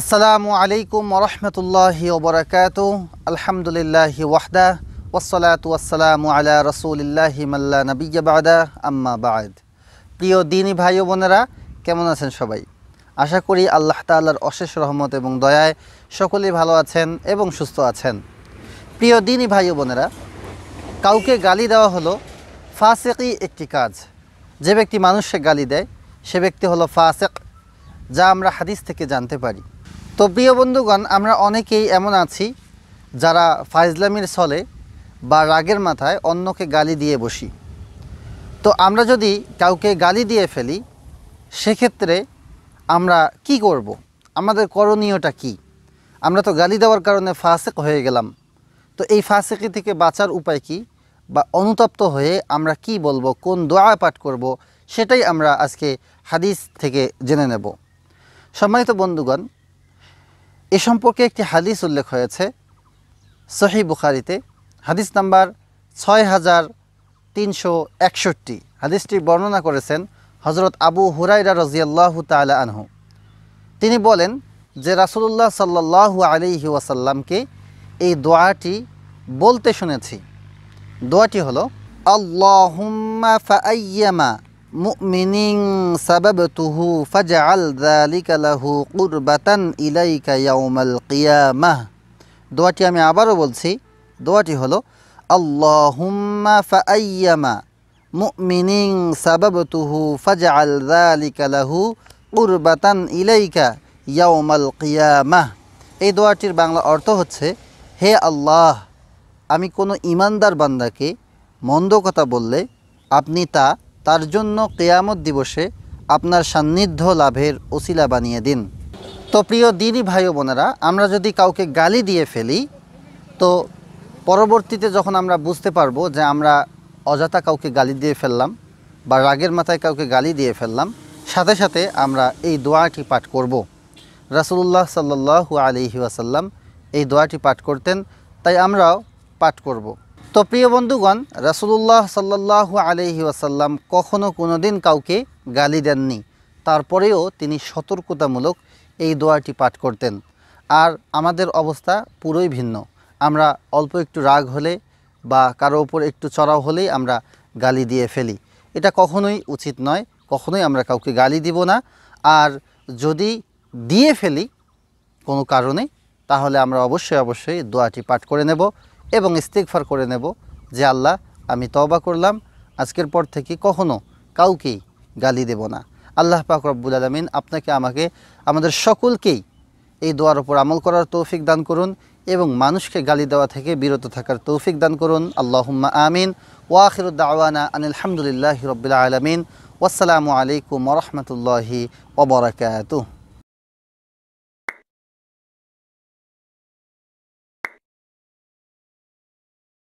আসসালামু আলাইকুম ওরহমতুল্লাহি ওবরাকাত আলহামদুলিল্লাহি ওয়াহদা ওসলাত ওয়াসালামু আলা রসুলিল্লাহি মাল্লা নবীবাদা আম্মা বাদ প্রিয় দিনী ভাই বোনেরা কেমন আছেন সবাই আশা করি আল্লাহ তাল্লার অশেষ রহমত এবং দয়ায় সকলেই ভালো আছেন এবং সুস্থ আছেন প্রিয় দিনী ভাই বোনেরা কাউকে গালি দেওয়া হলো ফাসেকই একটি কাজ যে ব্যক্তি মানুষকে গালি দেয় সে ব্যক্তি হলো ফাসেক যা আমরা হাদিস থেকে জানতে পারি তো প্রিয় বন্ধুগণ আমরা অনেকেই এমন আছি যারা ফাইজলামির ছলে বা রাগের মাথায় অন্যকে গালি দিয়ে বসি তো আমরা যদি কাউকে গালি দিয়ে ফেলি সেক্ষেত্রে আমরা কি করব। আমাদের করণীয়টা কি আমরা তো গালি দেওয়ার কারণে ফাঁসেক হয়ে গেলাম তো এই ফাঁসেকি থেকে বাঁচার উপায় কি বা অনুতপ্ত হয়ে আমরা কি বলবো কোন দোয়া পাঠ করব সেটাই আমরা আজকে হাদিস থেকে জেনে নেব সম্মানিত বন্ধুগণ এ সম্পর্কে একটি হাদিস উল্লেখ হয়েছে সহি বুখারিতে হাদিস নাম্বার ছয় হাজার তিনশো একষট্টি হাদিসটি বর্ণনা করেছেন হজরত আবু হুরাইরা রজিয়াল্লাহ তালা আনহু তিনি বলেন যে রাসুলুল্লাহ সাল্লাহ আলি ওয়াসাল্লামকে এই দোয়াটি বলতে শুনেছি দোয়াটি হলো আল্লাহ মুমিনিং সাবাবতুহু ফাজআল যালিকা লাহু কুরবাতান ইলাইকা ইয়াউমাল কিয়ামাহ দোয়াটি আমি আবারও বলছি দোয়াটি হলো আল্লাহুম্মা ফাআইয়ামা মুমিনিং সাবাবতুহু ফাজআল যালিকা লাহু কুরবাতান ইলাইকা ইয়াউমাল এই দোয়াটির বাংলা অর্থ হচ্ছে হে আল্লাহ আমি কোনো ইমানদার বান্দাকে মন্দ কথা বললে আপনি তা তার জন্য কেয়ামত দিবসে আপনার সান্নিধ্য লাভের ওসিলা বানিয়ে দিন তো প্রিয় দিদি ভাই বোনেরা আমরা যদি কাউকে গালি দিয়ে ফেলি তো পরবর্তীতে যখন আমরা বুঝতে পারবো যে আমরা অযথা কাউকে গালি দিয়ে ফেললাম বা রাগের মাথায় কাউকে গালি দিয়ে ফেললাম সাথে সাথে আমরা এই দোয়াটি পাঠ করব। রাসুল্লাহ সাল্লু আলি ওয়াসাল্লাম এই দোয়াটি পাঠ করতেন তাই আমরাও পাঠ করবো তো প্রিয় বন্ধুগণ রাসুলুল্লাহ সাল্লাহু আলহি ওয়াসাল্লাম কখনও কোনো দিন কাউকে গালি দেননি তারপরেও তিনি সতর্কতামূলক এই দোয়াটি পাঠ করতেন আর আমাদের অবস্থা পুরোই ভিন্ন আমরা অল্প একটু রাগ হলে বা কারো ওপর একটু চড়াও হলেই আমরা গালি দিয়ে ফেলি এটা কখনোই উচিত নয় কখনোই আমরা কাউকে গালি দিব না আর যদি দিয়ে ফেলি কোনো কারণে তাহলে আমরা অবশ্যই অবশ্যই দোয়াটি পাঠ করে নেব এবং ফার করে নেব যে আল্লাহ আমি তবা করলাম আজকের পর থেকে কখনো কাউকেই গালি দেব না আল্লাহ পাক রব্বুল আলমিন আপনাকে আমাকে আমাদের সকলকেই এই দোয়ার ওপর আমল করার তৌফিক দান করুন এবং মানুষকে গালি দেওয়া থেকে বিরত থাকার তৌফিক দান করুন আল্লাহ আমিন ওয়াখিরুদ্দাওয়ানা আনিলহামদুলিল্লাহ রবিল্লা আলমিন ওসালামু আলাইকুম রহমতুল্লাহি ওবরাকাতুহ